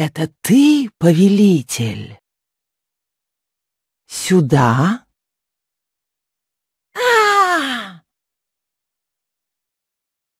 Это ты, повелитель? Сюда?